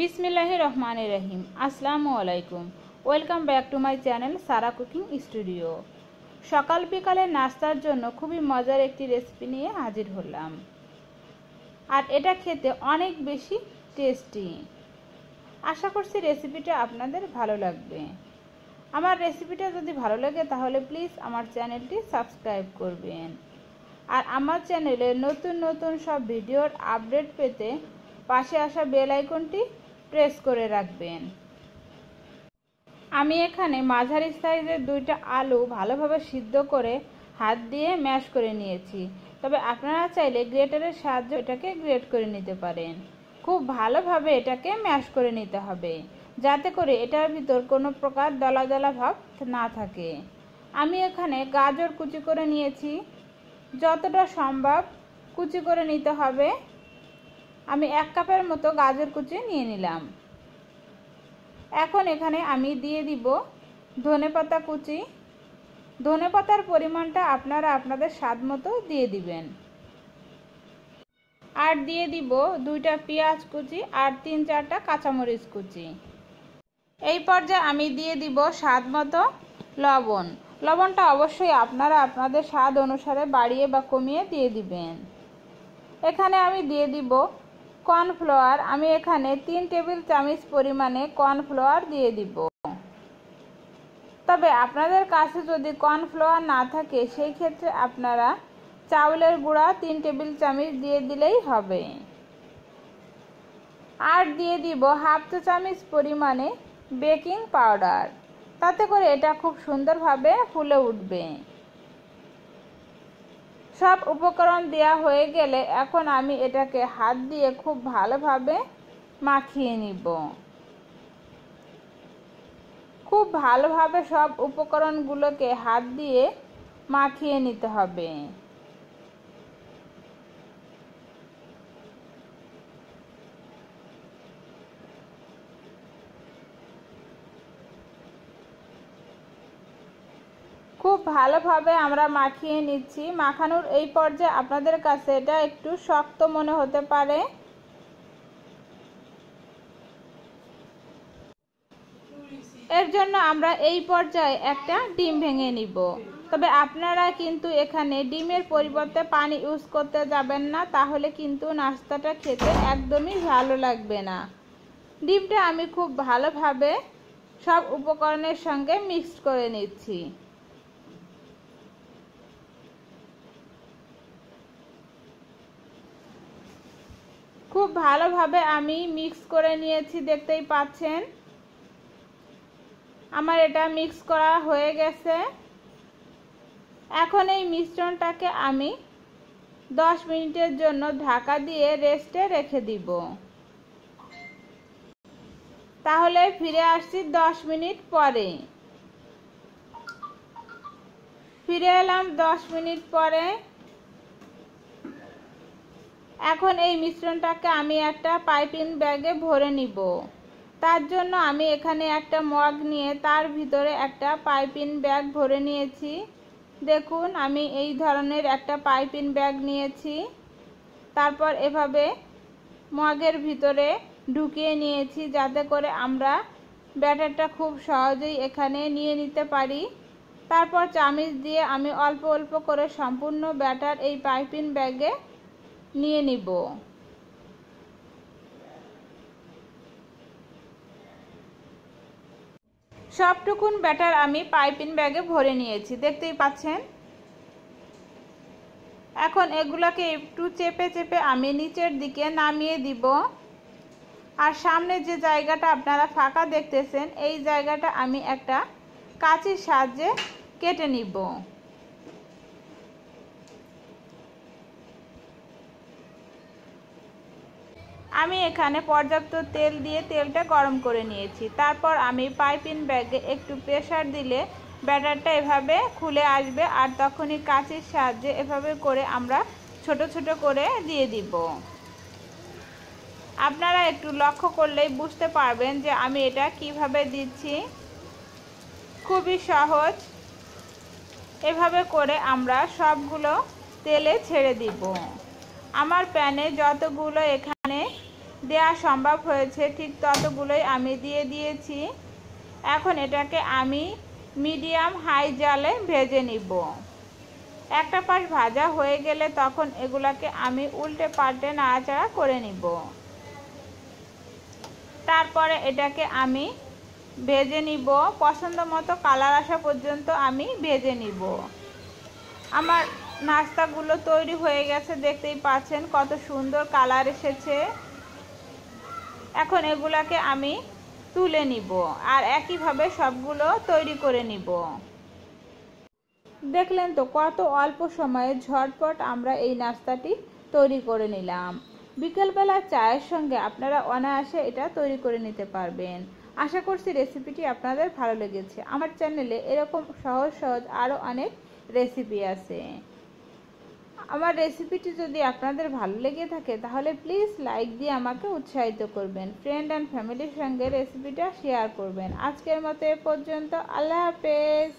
বিসমিল্লাহ রহমান রহিম আসসালামু আলাইকুম welcome back to my channel Sara cooking studio সকাল বিকালে নাস্তার জন্য খুবই মজার একটি রেসিপি নিয়ে হাজির হলাম আর এটা খেতে অনেক বেশি টেস্টি আশা করছি রেসিপিটা আপনাদের ভালো লাগবে আমার রেসিপিটা যদি ভালো লাগে তাহলে প্লিজ আমার চ্যানেলটি সাবস্ক্রাইব করবেন আর আমার চ্যানেলে নতুন নতুন সব ভিডিওর আপডেট পেতে পাশে আসা বেল আইকনটি প্রেস করে রাখবেন আমি এখানে মাঝারি সাইজের দুইটা আলু ভালোভাবে সিদ্ধ করে হাত দিয়ে ম্যাশ করে নিয়েছি তবে আপনারা চাইলে গ্রেটারের সাহায্যে এটাকে গ্রেট করে নিতে পারেন খুব ভালোভাবে এটাকে ম্যাশ করে নিতে হবে যাতে করে এটার ভিতর কোনো প্রকার দলা দলা ভাব না থাকে আমি এখানে গাজর কুচি করে নিয়েছি যতটা সম্ভব কুচি করে নিতে হবে আমি এক কাপের মতো গাজর কুচি নিয়ে নিলাম এখন এখানে আমি দিয়ে দিব ধনে পাতা কুচি ধনে পাতার পরিমাণটা আপনারা আপনাদের স্বাদ মতো দিয়ে দিবেন আর দিয়ে দিব দুইটা পেঁয়াজ কুচি আর তিন চারটা কাঁচামরিচ কুচি এই পর্যায়ে আমি দিয়ে দিব স্বাদ মতো লবণ লবণটা অবশ্যই আপনারা আপনাদের স্বাদ অনুসারে বাড়িয়ে বা কমিয়ে দিয়ে দিবেন এখানে আমি দিয়ে দিব কর্নফ্লাওয়ার আমি এখানে তিন টেবিল চামচ পরিমাণে কর্নফ্লাওয়ার দিয়ে দিব তবে আপনাদের কাছে যদি কর্নফ্লাওয়ার না থাকে সেই ক্ষেত্রে আপনারা চাউলের গুঁড়া তিন টেবিল চামচ দিয়ে দিলেই হবে আর দিয়ে দিব হাফ চা চামচ পরিমাণে বেকিং পাউডার তাতে করে এটা খুব সুন্দরভাবে ফুলে উঠবে সব উপকরণ দেওয়া হয়ে গেলে এখন আমি এটাকে হাত দিয়ে খুব ভালোভাবে মাখিয়ে নিব খুব ভালোভাবে সব উপকরণগুলোকে হাত দিয়ে মাখিয়ে নিতে হবে খুব ভালোভাবে আমরা মাখিয়ে নিচ্ছি মাখানোর এই পর্যায়ে আপনাদের কাছে এটা একটু শক্ত মনে হতে পারে এর জন্য আমরা এই পর্যায়ে একটা ডিম ভেঙে নিব তবে আপনারা কিন্তু এখানে ডিমের পরিবর্তে পানি ইউজ করতে যাবেন না তাহলে কিন্তু নাস্তাটা খেতে একদমই ভালো লাগবে না ডিমটা আমি খুব ভালোভাবে সব উপকরণের সঙ্গে মিক্সড করে নিচ্ছি খুব ভালোভাবে আমি মিক্স করে নিয়েছি দেখতেই পাচ্ছেন আমার এটা মিক্স করা হয়ে গেছে এখন এই মিশ্রণটাকে আমি 10 মিনিটের জন্য ঢাকা দিয়ে রেস্টে রেখে দিব তাহলে ফিরে আসছি 10 মিনিট পরে ফিরে এলাম 10 মিনিট পরে এখন এই মিশ্রণটাকে আমি একটা পাইপিং ব্যাগে ভরে নিব তার জন্য আমি এখানে একটা মগ নিয়ে তার ভিতরে একটা পাইপিং ব্যাগ ভরে নিয়েছি দেখুন আমি এই ধরনের একটা পাইপিং ব্যাগ নিয়েছি তারপর এভাবে মগের ভিতরে ঢুকিয়ে নিয়েছি যাতে করে আমরা ব্যাটারটা খুব সহজেই এখানে নিয়ে নিতে পারি তারপর চামিচ দিয়ে আমি অল্প অল্প করে সম্পূর্ণ ব্যাটার এই পাইপিং ব্যাগে নিয়ে নিব সবটুকুন ব্যাটার আমি পাইপিন ব্যাগে ভরে নিয়েছি দেখতেই পাচ্ছেন এখন এগুলাকে একটু চেপে চেপে আমি নিচের দিকে নামিয়ে দিব আর সামনে যে জায়গাটা আপনারা ফাঁকা দেখতেছেন এই জায়গাটা আমি একটা কাঁচির সাহায্যে কেটে নিব আমি এখানে পর্যাপ্ত তেল দিয়ে তেলটা গরম করে নিয়েছি তারপর আমি পাইপিং ব্যাগে একটু প্রেশার দিলে ব্যাটারটা এভাবে খুলে আসবে আর তখনই কাঁচির সাহায্যে এভাবে করে আমরা ছোট ছোট করে দিয়ে দিব আপনারা একটু লক্ষ্য করলেই বুঝতে পারবেন যে আমি এটা কিভাবে দিচ্ছি খুবই সহজ এভাবে করে আমরা সবগুলো তেলে ছেড়ে দিব আমার প্যানে যতগুলো এখানে দেয়া সম্ভব হয়েছে ঠিক ততগুলোই আমি দিয়ে দিয়েছি এখন এটাকে আমি মিডিয়াম হাই জালে ভেজে নিব একটা পাশ ভাজা হয়ে গেলে তখন এগুলাকে আমি উল্টে পাল্টে নাড়াচাড়া করে নিব তারপরে এটাকে আমি ভেজে নিব পছন্দ মতো কালার আসা পর্যন্ত আমি ভেজে নিব আমার নাস্তাগুলো তৈরি হয়ে গেছে দেখতেই পাচ্ছেন কত সুন্দর কালার এসেছে এখন এগুলাকে আমি তুলে নিব আর একইভাবে সবগুলো তৈরি করে নিব দেখলেন তো কত অল্প সময়ে ঝটপট আমরা এই নাস্তাটি তৈরি করে নিলাম বিকেলবেলা চায়ের সঙ্গে আপনারা অনায়াসে এটা তৈরি করে নিতে পারবেন আশা করছি রেসিপিটি আপনাদের ভালো লেগেছে আমার চ্যানেলে এরকম সহজ সহজ আরও অনেক রেসিপি আছে আমার রেসিপিটি যদি আপনাদের ভালো লেগে থাকে তাহলে প্লিজ লাইক দিয়ে আমাকে উৎসাহিত করবেন ফ্রেন্ড অ্যান্ড ফ্যামিলির সঙ্গে রেসিপিটা শেয়ার করবেন আজকের মতো এ পর্যন্ত আল্লাহ হাফেজ